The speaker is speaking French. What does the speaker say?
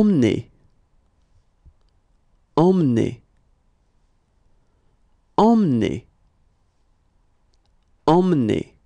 emmener, emmener, emmener, emmener.